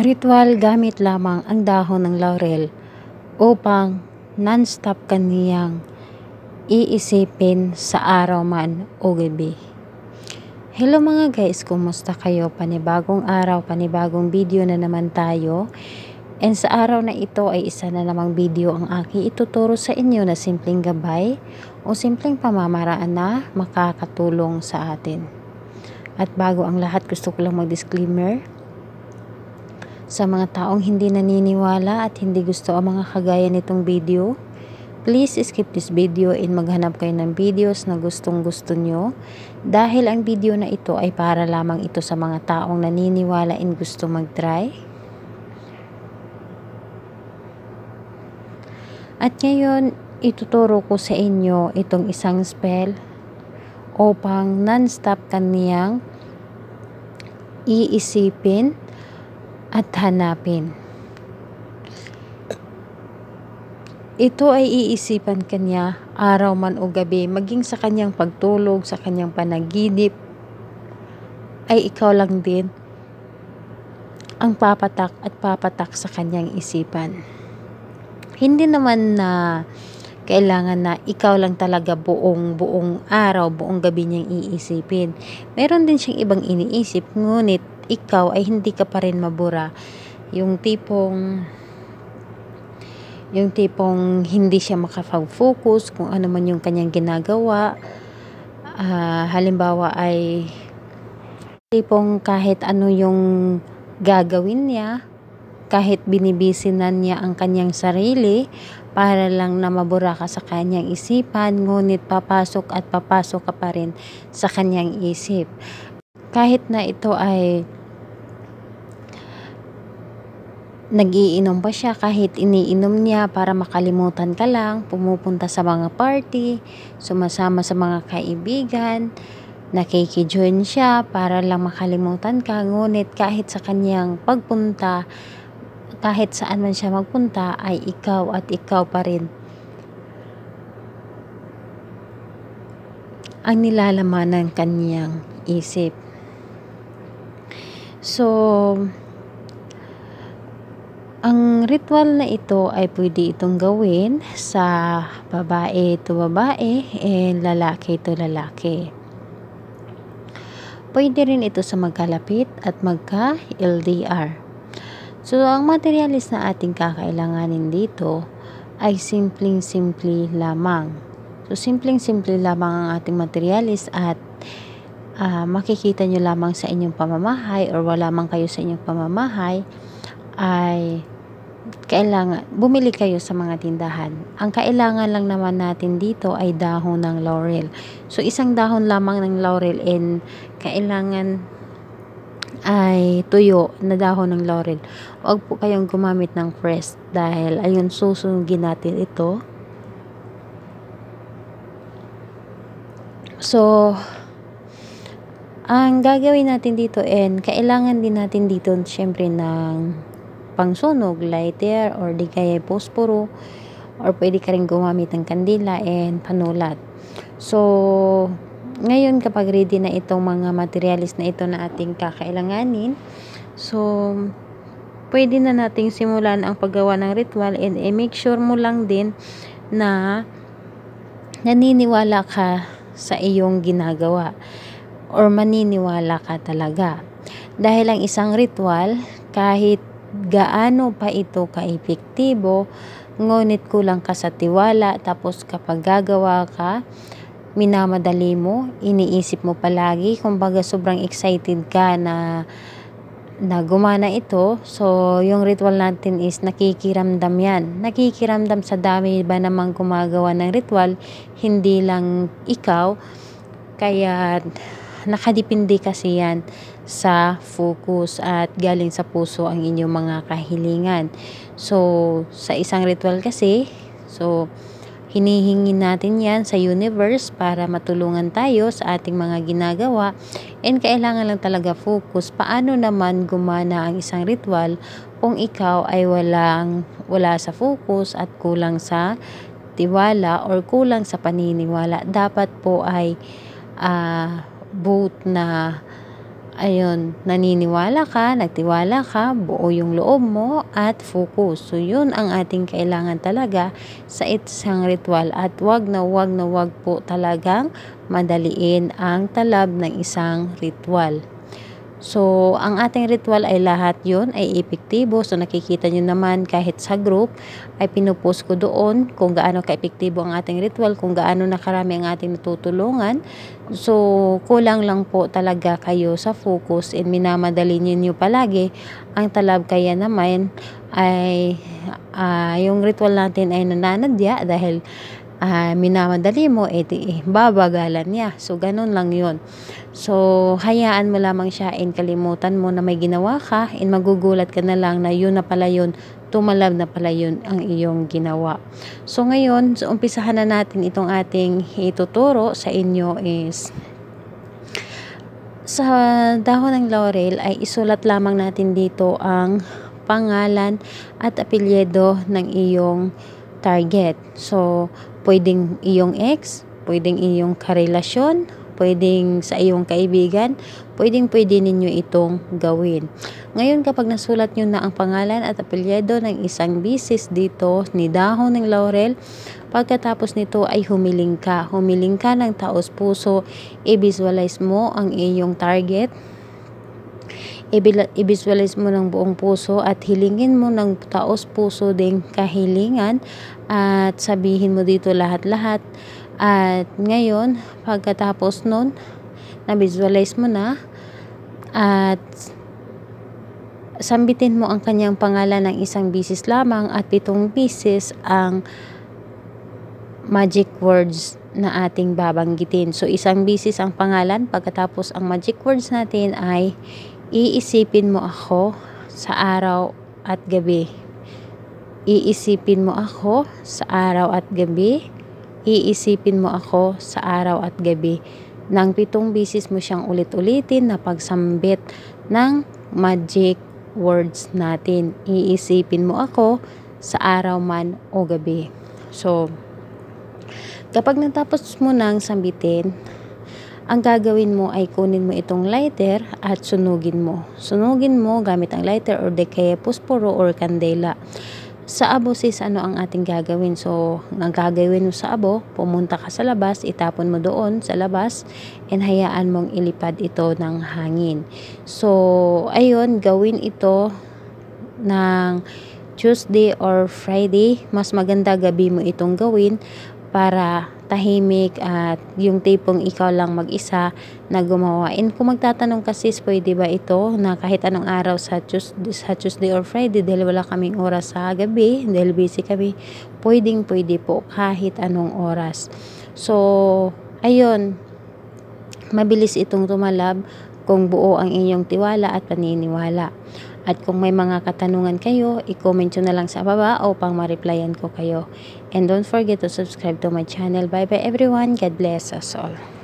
Ritual gamit lamang ang dahon ng laurel upang non-stop kaniyang iisipin sa araw man o gabi. Hello mga guys, kumusta kayo? Panibagong araw, panibagong video na naman tayo. And sa araw na ito ay isa na namang video ang aki ituturo sa inyo na simpleng gabay o simpleng pamamaraan na makakatulong sa atin. At bago ang lahat, gusto ko lang mag-disclaimer sa mga taong hindi naniniwala at hindi gusto ang mga kagaya nitong video, please skip this video and maghanap kayo ng videos na gustong gusto nyo dahil ang video na ito ay para lamang ito sa mga taong naniniwala and gusto mag-try. At ngayon, ituturo ko sa inyo itong isang spell o pang non-stop kaniyang iisipin at hanapin. Ito ay iisipan kanya araw man o gabi, maging sa kanyang pagtulog, sa kanyang panaginip, ay ikaw lang din ang papatak at papatak sa kanyang isipan. Hindi naman na kailangan na ikaw lang talaga buong buong araw, buong gabi niyang iisipin. Meron din siyang ibang iniisip, ngunit ikaw ay hindi ka pa rin mabura. Yung tipong yung tipong hindi siya makapag-focus kung ano man yung kanyang ginagawa. Uh, halimbawa ay tipong kahit ano yung gagawin niya, kahit binibisinan niya ang kanyang sarili para lang na mabura ka sa kanyang isipan, ngunit papasok at papasok ka pa rin sa kanyang isip. Kahit na ito ay Nagiinom pa siya kahit iniinom niya para makalimutan ka lang, pumupunta sa mga party, sumasama sa mga kaibigan, nakikijoin siya para lang makalimutan ka. Ngunit kahit sa kanyang pagpunta, kahit saan man siya magpunta ay ikaw at ikaw pa rin. Ang nilalaman ng kanyang isip. So, ang ritual na ito ay pwede itong gawin sa babae to babae and lalaki to lalaki. Pwede rin ito sa magkalapit at magka-LDR. So, ang materialis na ating kakailanganin dito ay simpleng-simple lamang. So, simpleng-simple lamang ang ating materialis at uh, makikita nyo lamang sa inyong pamamahay or wala man kayo sa inyong pamamahay ay kailangan bumili kayo sa mga tindahan. Ang kailangan lang naman natin dito ay dahon ng laurel. So isang dahon lamang ng laurel and kailangan ay tuyo na dahon ng laurel. Huwag po kayong gumamit ng press dahil ayun susunugin natin ito. So ang gagawin natin dito and kailangan din natin dito syempre ng pangsunog, lighter, or di kaya posporo, or pwede ka rin gumamit ng kandila and panulat. So, ngayon kapag ready na itong mga materials na ito na ating kakailanganin, so, pwede na nating simulan ang paggawa ng ritual and eh, make sure mo lang din na naniniwala ka sa iyong ginagawa or maniniwala ka talaga. Dahil ang isang ritual, kahit gaano pa ito kaepektibo, ngunit kulang ka sa tiwala, tapos kapag gagawa ka, minamadali mo, iniisip mo palagi, kumbaga sobrang excited ka na na gumana ito, so yung ritual natin is nakikiramdam yan. Nakikiramdam sa dami ba namang gumagawa ng ritual, hindi lang ikaw, kaya nakadipindi kasi yan sa focus at galing sa puso ang inyong mga kahilingan. So, sa isang ritual kasi, so, hinihingi natin yan sa universe para matulungan tayo sa ating mga ginagawa and kailangan lang talaga focus paano naman gumana ang isang ritual kung ikaw ay walang wala sa focus at kulang sa tiwala or kulang sa paniniwala dapat po ay uh, both na ayun, naniniwala ka, nagtiwala ka, buo yung loob mo at focus. So, yun ang ating kailangan talaga sa isang ritual at wag na wag na wag po talagang madaliin ang talab ng isang ritual. So, ang ating ritual ay lahat yon ay epektibo. So, nakikita nyo naman kahit sa group ay pinupost ko doon kung gaano ka-epektibo ang ating ritual, kung gaano nakarami ang ating natutulungan. So, kulang lang po talaga kayo sa focus and minamadali ninyo palagi. Ang talab kaya naman ay uh, yung ritual natin ay nananadya dahil uh, minamadali mo, edi eh, eh, babagalan niya. So, ganun lang yon So, hayaan mo lamang siya in kalimutan mo na may ginawa ka in magugulat ka na lang na yun na pala yun tumalab na pala yun ang iyong ginawa. So ngayon, so umpisahan na natin itong ating ituturo sa inyo is sa dahon ng laurel ay isulat lamang natin dito ang pangalan at apelyido ng iyong target. So, pwedeng iyong ex, pwedeng iyong karelasyon, pwedeng sa iyong kaibigan, pwedeng pwede ninyo itong gawin. Ngayon kapag nasulat nyo na ang pangalan at apelyedo ng isang bisis dito ni dahon ng laurel, pagkatapos nito ay humiling ka. Humiling ka ng taos puso, i-visualize mo ang iyong target i-visualize mo ng buong puso at hilingin mo ng taos puso ding kahilingan at sabihin mo dito lahat-lahat at ngayon pagkatapos nun na-visualize mo na at sambitin mo ang kanyang pangalan ng isang bisis lamang at pitong bisis ang magic words na ating babanggitin. So isang bisis ang pangalan pagkatapos ang magic words natin ay Iisipin mo ako sa araw at gabi. Iisipin mo ako sa araw at gabi. Iisipin mo ako sa araw at gabi. Nang pitong bisis mo siyang ulit-ulitin na pagsambit ng magic words natin. Iisipin mo ako sa araw man o gabi. So, kapag natapos mo nang sambitin, ang gagawin mo ay kunin mo itong lighter at sunugin mo. Sunugin mo gamit ang lighter or de kaya posporo or kandela. Sa abo sis, ano ang ating gagawin? So, ang gagawin mo sa abo, pumunta ka sa labas, itapon mo doon sa labas, and hayaan mong ilipad ito ng hangin. So, ayun, gawin ito ng Tuesday or Friday. Mas maganda gabi mo itong gawin para tahimik at yung tipong ikaw lang mag-isa na gumawa. And kung magtatanong ka sis, pwede ba ito na kahit anong araw sa Tuesday, sa Tuesday or Friday dahil wala kaming oras sa gabi, dahil busy kami, pwedeng pwede po kahit anong oras. So, ayun, mabilis itong tumalab kung buo ang inyong tiwala at paniniwala. At kung may mga katanungan kayo, i-comment nyo na lang sa baba upang ma-replyan ko kayo and don't forget to subscribe to my channel bye bye everyone god bless us all